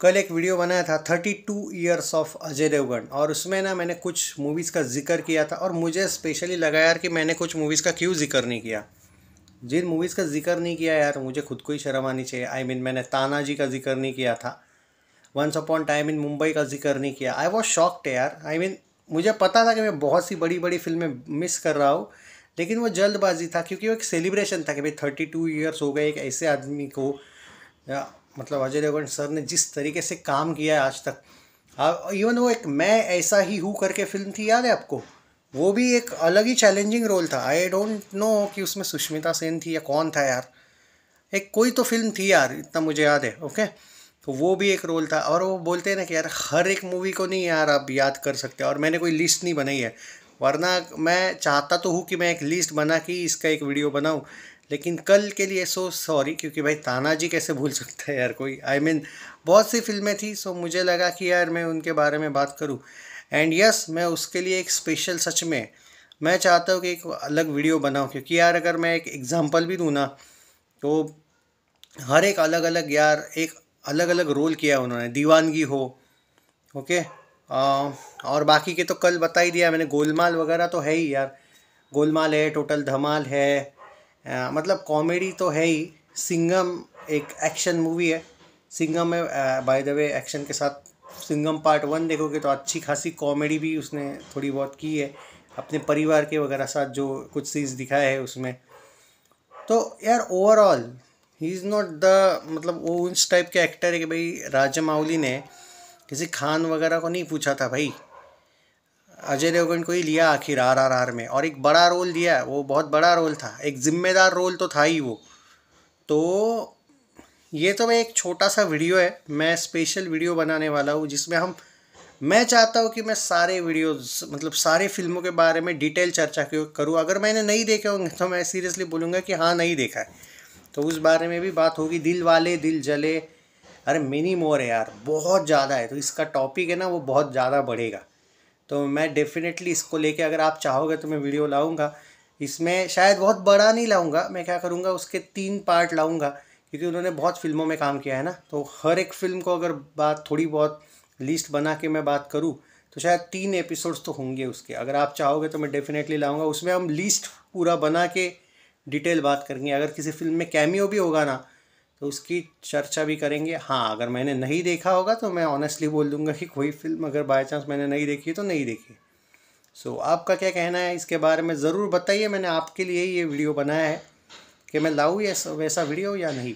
कल एक वीडियो बनाया था thirty two years of Ajay Devgn और उसमें ना मैंने कुछ मूवीज़ का जिक्र किया था और मुझे स्पेशली लगा यार कि मैंने कुछ मूवीज़ का क्यों जिक्र नहीं किया जिन मूवीज़ का जिक्र नहीं किया यार मुझे खुद को ही शर्म आनी चाहिए आई I मीन mean, मैंने ताना जी का जिक्र नहीं किया था once upon time in Mumbai का जिक्र नहीं किया आई वॉज शॉक्ड यार आई I मीन mean, मुझे पता था कि मैं बहुत सी बड़ी बड़ी फिल्में मिस कर रहा हूँ लेकिन वो जल्दबाजी था क्योंकि वो एक सेलिब्रेशन था कि भाई थर्टी टू ईयर्स हो गए एक ऐसे आदमी को मतलब अजय देवगन सर ने जिस तरीके से काम किया है आज तक इवन हाँ, वो एक मैं ऐसा ही हूँ करके फिल्म थी याद है आपको वो भी एक अलग ही चैलेंजिंग रोल था आई डोंट नो कि उसमें सुष्मिता सेन थी या कौन था यार एक कोई तो फिल्म थी यार इतना मुझे याद है ओके तो वो भी एक रोल था और वो बोलते हैं ना कि यार हर एक मूवी को नहीं यार आप याद कर सकते और मैंने कोई लिस्ट नहीं बनाई है वरना मैं चाहता तो हूँ कि मैं एक लिस्ट बना के इसका एक वीडियो बनाऊँ लेकिन कल के लिए सो सॉरी क्योंकि भाई तानाजी कैसे भूल सकता है यार कोई आई I मीन mean, बहुत सी फिल्में थी सो मुझे लगा कि यार मैं उनके बारे में बात करूं एंड यस yes, मैं उसके लिए एक स्पेशल सच में मैं चाहता हूँ कि एक अलग वीडियो बनाऊँ क्योंकि यार अगर मैं एक एग्ज़ाम्पल भी दूँ ना तो हर एक अलग अलग यार एक अलग अलग रोल किया उन्होंने दीवानगी हो ओके आ, और बाकी के तो कल बता ही दिया मैंने गोलमाल वगैरह तो है ही यार गोलमाल है टोटल धमाल है मतलब कॉमेडी तो है ही सिंगम एक एक्शन मूवी है सिंगम में बाय द वे एक्शन के साथ सिंगम पार्ट वन देखोगे तो अच्छी खासी कॉमेडी भी उसने थोड़ी बहुत की है अपने परिवार के वगैरह साथ जो कुछ सीन्स दिखाए हैं उसमें तो यार ओवरऑल ही इज़ नॉट द मतलब वो उस टाइप के एक्टर है कि भाई राजमाउली ने किसी खान वगैरह को नहीं पूछा था भाई अजय देवगन को ही लिया आखिर आर आर आर में और एक बड़ा रोल दिया वो बहुत बड़ा रोल था एक ज़िम्मेदार रोल तो था ही वो तो ये तो मैं एक छोटा सा वीडियो है मैं स्पेशल वीडियो बनाने वाला हूँ जिसमें हम मैं चाहता हूँ कि मैं सारे वीडियोस मतलब सारे फिल्मों के बारे में डिटेल चर्चा करूँ अगर मैंने नहीं देखे होंगे तो मैं सीरियसली बोलूँगा कि हाँ नहीं देखा है तो उस बारे में भी बात होगी दिल वाले दिल जले अरे मिनी मोर है यार बहुत ज़्यादा है तो इसका टॉपिक है ना वो बहुत ज़्यादा बढ़ेगा तो मैं डेफिनेटली इसको लेके अगर आप चाहोगे तो मैं वीडियो लाऊंगा इसमें शायद बहुत बड़ा नहीं लाऊंगा मैं क्या करूँगा उसके तीन पार्ट लाऊंगा क्योंकि उन्होंने बहुत फिल्मों में काम किया है ना तो हर एक फिल्म को अगर बात थोड़ी बहुत लिस्ट बना के मैं बात करूँ तो शायद तीन एपिसोड्स तो होंगे उसके अगर आप चाहोगे तो मैं डेफिनेटली लाऊँगा उसमें हम लिस्ट पूरा बना के डिटेल बात करेंगे अगर किसी फिल्म में कैमियो भी होगा ना तो उसकी चर्चा भी करेंगे हाँ अगर मैंने नहीं देखा होगा तो मैं ऑनेस्टली बोल दूंगा कि कोई फिल्म अगर बाई चांस मैंने नहीं देखी तो नहीं देखी सो so, आपका क्या कहना है इसके बारे में ज़रूर बताइए मैंने आपके लिए ही ये वीडियो बनाया है कि मैं लाऊँ ऐसा वैसा वीडियो या नहीं